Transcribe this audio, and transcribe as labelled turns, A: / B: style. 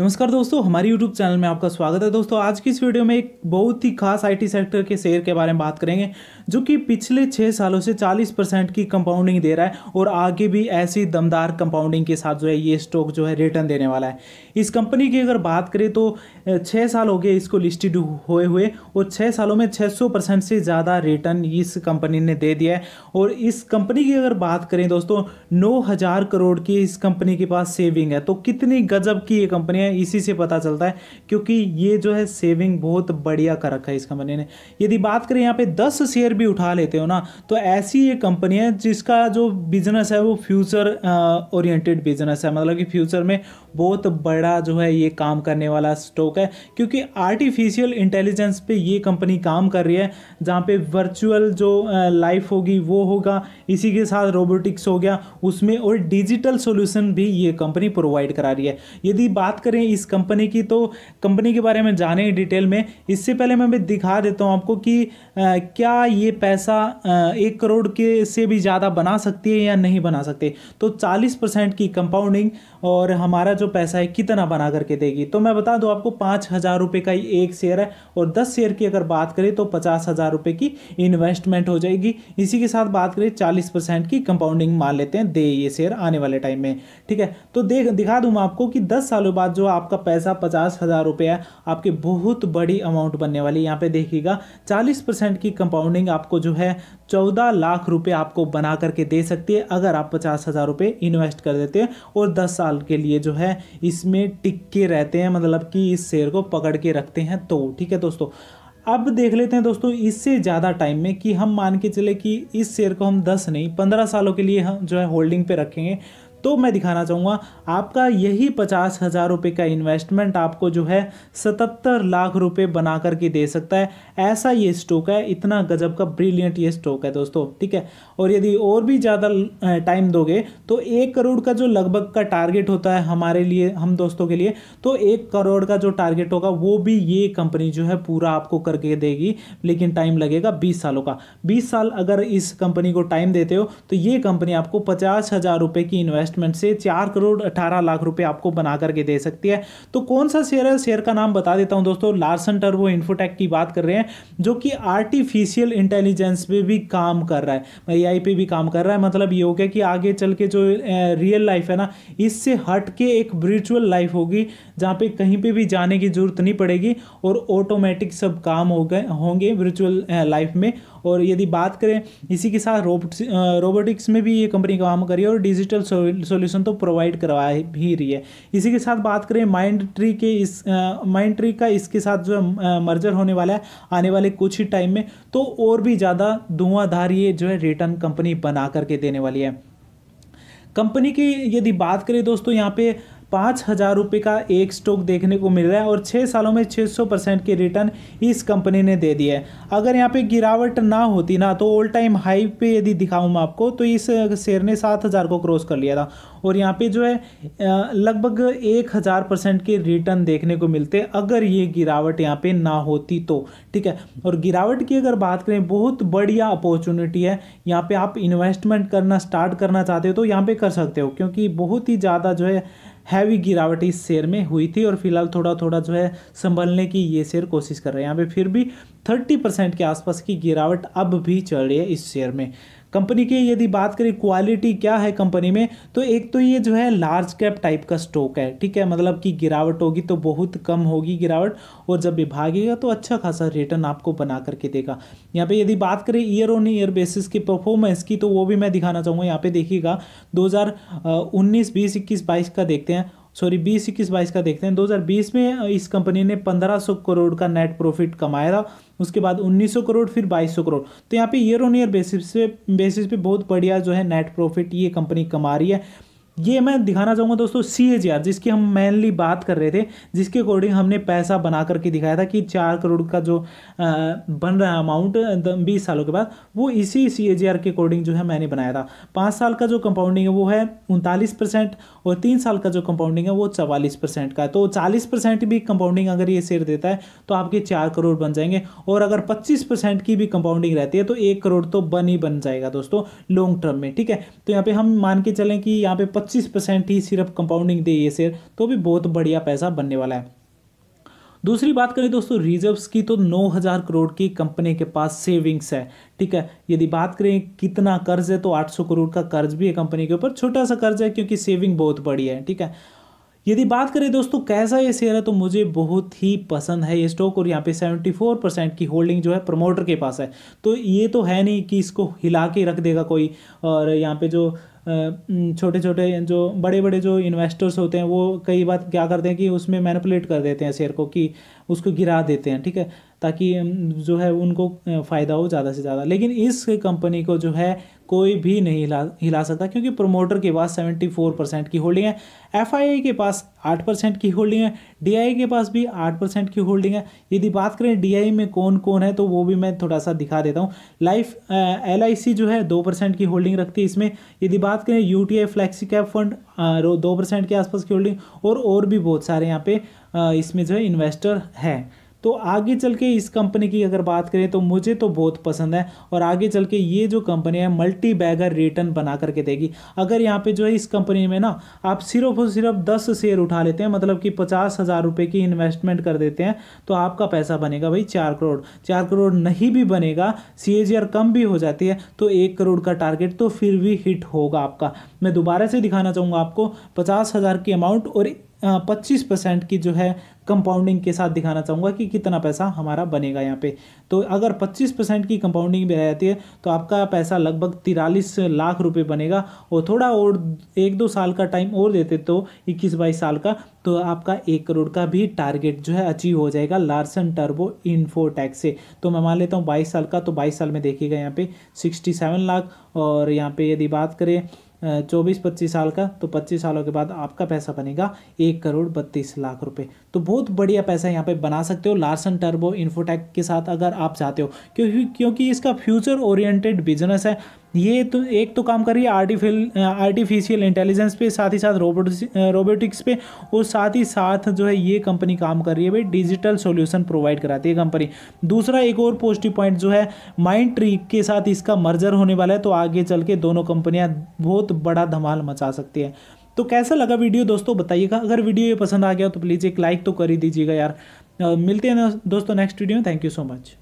A: नमस्कार दोस्तों हमारे YouTube चैनल में आपका स्वागत है दोस्तों आज की इस वीडियो में एक बहुत ही खास आईटी सेक्टर के शेयर के बारे में बात करेंगे जो कि पिछले छः सालों से 40 परसेंट की कंपाउंडिंग दे रहा है और आगे भी ऐसी दमदार कंपाउंडिंग के साथ जो है ये स्टॉक जो है रिटर्न देने वाला है इस कंपनी की अगर बात करें तो छः साल हो गए इसको लिस्टेड हुए हुए और छः सालों में छः से ज़्यादा रिटर्न इस कंपनी ने दे दिया है और इस कंपनी की अगर बात करें दोस्तों नौ करोड़ की इस कंपनी के पास सेविंग है तो कितनी गजब की ये कंपनी है हैं इसी से पता चलता है क्योंकि ये जो है सेविंग बहुत बढ़िया कर रखा है इस कंपनी ने यदि बात करें यहाँ पे दस शेयर भी उठा लेते हो ना तो ऐसी ये कंपनी है जिसका जो बिजनेस है वो फ्यूचर ओरिएंटेड बिजनेस है मतलब कि फ्यूचर में बहुत बड़ा जो है ये काम करने वाला स्टॉक है क्योंकि आर्टिफिशियल इंटेलिजेंस पे ये कंपनी काम कर रही है जहाँ पे वर्चुअल जो लाइफ होगी वो होगा इसी के साथ रोबोटिक्स हो गया उसमें और डिजिटल सोल्यूशन भी ये कंपनी प्रोवाइड करा रही है यदि बात करें करें इस कंपनी की तो कंपनी के बारे में जाने डिटेल में इससे पहले मैं भी दिखा देता हूँ आपको कि आ, क्या ये पैसा आ, एक करोड़ के से भी ज़्यादा बना सकती है या नहीं बना सकते तो चालीस परसेंट की कंपाउंडिंग और हमारा जो पैसा है कितना बना करके देगी तो मैं बता दूँ आपको पाँच हज़ार रुपये का एक शेयर है और दस शेयर की अगर बात करें तो पचास हज़ार रुपए की इन्वेस्टमेंट हो जाएगी इसी के साथ बात करें चालीस परसेंट की कंपाउंडिंग मान लेते हैं दे ये शेयर आने वाले टाइम में ठीक है तो देख दिखा दूँ मैं आपको कि दस सालों बाद जो आपका पैसा पचास हज़ार रुपये है आपकी बहुत बड़ी अमाउंट बनने वाली यहाँ पे देखिएगा चालीस परसेंट की कंपाउंडिंग आपको जो है चौदह लाख रुपये आपको बना करके दे सकती है अगर आप पचास हज़ार रुपये इन्वेस्ट कर देते हैं और दस साल के लिए जो है इसमें टिक के रहते हैं मतलब कि इस शेयर को पकड़ के रखते हैं तो ठीक है दोस्तों अब देख लेते हैं दोस्तों इससे ज़्यादा टाइम में कि हम मान के चले कि इस शेयर को हम 10 नहीं 15 सालों के लिए हम जो है होल्डिंग पे रखेंगे तो मैं दिखाना चाहूँगा आपका यही पचास हज़ार रुपये का इन्वेस्टमेंट आपको जो है सतहत्तर लाख रुपये बना करके दे सकता है ऐसा ये स्टॉक है इतना गजब का ब्रिलियंट ये स्टॉक है दोस्तों ठीक है और यदि और भी ज़्यादा टाइम दोगे तो एक करोड़ का जो लगभग का टारगेट होता है हमारे लिए हम दोस्तों के लिए तो एक करोड़ का जो टारगेट होगा वो भी ये कंपनी जो है पूरा आपको करके देगी लेकिन टाइम लगेगा बीस सालों का बीस साल अगर इस कंपनी को टाइम देते हो तो ये कंपनी आपको पचास हज़ार रुपये की इन्वेस्ट इन्वेस्टमेंट से चार करोड़ अठारह लाख रुपए आपको बना करके दे सकती है तो कौन सा शेयर है शेयर का नाम बता देता हूं दोस्तों लार्सन टर्बो इन्फोटेक की बात कर रहे हैं जो कि आर्टिफिशियल इंटेलिजेंस पे भी काम कर रहा है ए मतलब पे भी काम कर रहा है मतलब ये हो गया कि आगे चल के जो रियल लाइफ है ना इससे हट के एक वर्चुअल लाइफ होगी जहाँ पे कहीं पे भी जाने की जरूरत नहीं पड़ेगी और ऑटोमेटिक सब काम हो गए होंगे वर्चुअल लाइफ में और यदि बात करें इसी के साथ रोबोटिक्स रोबोटिक्स में भी ये कंपनी काम करी है और डिजिटल सोल्यूशन तो प्रोवाइड करवा ही रही है इसी के साथ बात करें माइंड ट्री के इस माइंड ट्री का इसके साथ जो मर्जर होने वाला है आने वाले कुछ ही टाइम में तो और भी ज़्यादा धुआंधार ये जो है रिटर्न कंपनी बना करके देने वाली है कंपनी की यदि बात करें दोस्तों यहाँ पे पाँच हज़ार रुपये का एक स्टॉक देखने को मिल रहा है और छः सालों में 600 परसेंट के रिटर्न इस कंपनी ने दे दी है अगर यहाँ पे गिरावट ना होती ना तो ऑल टाइम हाई पे यदि दिखाऊँ मैं आपको तो इस शेयर ने सात हज़ार को क्रॉस कर लिया था और यहाँ पे जो है लगभग एक हज़ार परसेंट के रिटर्न देखने को मिलते अगर ये गिरावट यहाँ पे ना होती तो ठीक है और गिरावट की अगर बात करें बहुत बढ़िया अपॉर्चुनिटी है यहाँ पे आप इन्वेस्टमेंट करना स्टार्ट करना चाहते हो तो यहाँ पे कर सकते हो क्योंकि बहुत ही ज़्यादा जो है हैवी गिरावट इस शेयर में हुई थी और फिलहाल थोड़ा थोड़ा जो है संभलने की ये शेयर कोशिश कर रहे हैं यहाँ पे फिर भी थर्टी परसेंट के आसपास की गिरावट अब भी चल रही है इस शेयर में कंपनी की यदि बात करें क्वालिटी क्या है कंपनी में तो एक तो ये जो है लार्ज कैप टाइप का स्टॉक है ठीक है मतलब कि गिरावट होगी तो बहुत कम होगी गिरावट और जब भी भागेगा तो अच्छा खासा रिटर्न आपको बना करके देगा यहाँ पे यदि बात करें ईयर ऑन ईयर बेसिस की परफॉर्मेंस की तो वो भी मैं दिखाना चाहूँगा यहाँ पे देखिएगा दो हज़ार उन्नीस बीस इक्कीस बाईस का देखते हैं सॉरी बीस इक्कीस बाईस का देखते हैं 2020 में इस कंपनी ने 1500 करोड़ का नेट प्रॉफिट कमाया था उसके बाद 1900 करोड़ फिर 2200 करोड़ तो यहाँ पे ईयर ऑन ईयर बेसिस पे बेसिस पे बहुत बढ़िया जो है नेट प्रॉफिट ये कंपनी कमा रही है ये मैं दिखाना चाहूँगा दोस्तों सी ए जी आर जिसकी हम मेनली बात कर रहे थे जिसके अकॉर्डिंग हमने पैसा बना करके दिखाया था कि चार करोड़ का जो बन रहा है अमाउंट बीस सालों के बाद वो इसी सी ए जी आर के अकॉर्डिंग जो है मैंने बनाया था पाँच साल का जो कंपाउंडिंग है वो है उनतालीस परसेंट और तीन साल का जो कंपाउंडिंग है वो चवालीस परसेंट का है तो चालीस परसेंट भी कंपाउंडिंग अगर ये शेयर देता है तो आपके चार करोड़ बन जाएंगे और अगर पच्चीस परसेंट की भी कंपाउंडिंग रहती है तो एक करोड़ तो बन ही बन जाएगा दोस्तों लॉन्ग टर्म में ठीक है तो यहाँ पे हम मान के चलें कि यहाँ पे पच्चीस परसेंट ही सिर्फ कंपाउंडिंग दे ये शेयर तो भी बहुत बढ़िया पैसा बनने वाला है दूसरी बात करें दोस्तों रिजर्व्स की तो 9000 करोड़ की कंपनी के पास सेविंग्स है ठीक है यदि बात करें कितना कर्ज है तो 800 करोड़ का कर्ज भी है कंपनी के ऊपर छोटा सा कर्ज है क्योंकि सेविंग बहुत बड़ी है ठीक है यदि बात करें दोस्तों कैसा ये शेयर है तो मुझे बहुत ही पसंद है ये स्टॉक और यहाँ पे 74 परसेंट की होल्डिंग जो है प्रमोटर के पास है तो ये तो है नहीं कि इसको हिला के रख देगा कोई और यहाँ पे जो छोटे छोटे जो बड़े बड़े जो इन्वेस्टर्स होते हैं वो कई बार क्या करते हैं कि उसमें मैनिपुलेट कर देते हैं शेयर को कि उसको गिरा देते हैं ठीक है ताकि जो है उनको फ़ायदा हो ज़्यादा से ज़्यादा लेकिन इस कंपनी को जो है कोई भी नहीं हिला हिला सकता क्योंकि प्रोमोटर के पास 74 परसेंट की होल्डिंग है एफ के पास 8 परसेंट की होल्डिंग है डी के पास भी 8 परसेंट की होल्डिंग है यदि बात करें डी में कौन कौन है तो वो भी मैं थोड़ा सा दिखा देता हूँ लाइफ एल जो है दो परसेंट की होल्डिंग रखती है इसमें यदि बात करें U T flexi cap fund दो परसेंट के आसपास की होल्डिंग और और भी बहुत सारे यहाँ पे इसमें जो है इन्वेस्टर हैं तो आगे चल के इस कंपनी की अगर बात करें तो मुझे तो बहुत पसंद है और आगे चल के ये जो कंपनी है मल्टी बैगर रिटर्न बना करके देगी अगर यहाँ पे जो है इस कंपनी में ना आप सिर्फ और सिर्फ दस शेयर उठा लेते हैं मतलब कि पचास हज़ार रुपये की इन्वेस्टमेंट कर देते हैं तो आपका पैसा बनेगा भाई चार करोड़ चार करोड़ नहीं भी बनेगा सी कम भी हो जाती है तो एक करोड़ का टारगेट तो फिर भी हिट होगा आपका मैं दोबारा से दिखाना चाहूँगा आपको पचास हज़ार की अमाउंट और पच्चीस परसेंट की जो है कंपाउंडिंग के साथ दिखाना चाहूँगा कि कितना पैसा हमारा बनेगा यहाँ पे तो अगर 25 परसेंट की कंपाउंडिंग भी रह जाती है तो आपका पैसा लगभग तिरालीस लाख रुपए बनेगा और थोड़ा और एक दो साल का टाइम और देते तो इक्कीस बाईस साल का तो आपका एक करोड़ का भी टारगेट जो है अचीव हो जाएगा लार्सन टर्बो इन्फोटैक्स से तो मैं मान लेता हूँ बाईस साल का तो बाईस साल में देखिएगा यहाँ पे सिक्सटी लाख और यहाँ पर यदि बात करें चौबीस पच्चीस साल का तो पच्चीस सालों के बाद आपका पैसा बनेगा एक करोड़ बत्तीस लाख रुपए तो बहुत बढ़िया पैसा यहाँ पे बना सकते हो लार्सन टर्बो इन्फोटेक के साथ अगर आप चाहते हो क्योंकि क्योंकि इसका फ्यूचर ओरिएंटेड बिजनेस है ये तो एक तो काम कर रही है आर्टिफिल आर्टिफिशियल इंटेलिजेंस पे साथ ही साथ रोबोट रोबोटिक्स पे और साथ ही साथ जो है ये कंपनी काम कर रही है भाई डिजिटल सॉल्यूशन प्रोवाइड कराती है कंपनी दूसरा एक और पॉजिटिव पॉइंट जो है माइंड ट्री के साथ इसका मर्जर होने वाला है तो आगे चल के दोनों कंपनियाँ बहुत बड़ा धमाल मचा सकती है तो कैसा लगा वीडियो दोस्तों बताइएगा अगर वीडियो ये पसंद आ गया तो प्लीज़ एक लाइक तो कर ही दीजिएगा यार मिलते हैं दोस्तों नेक्स्ट वीडियो में थैंक यू सो मच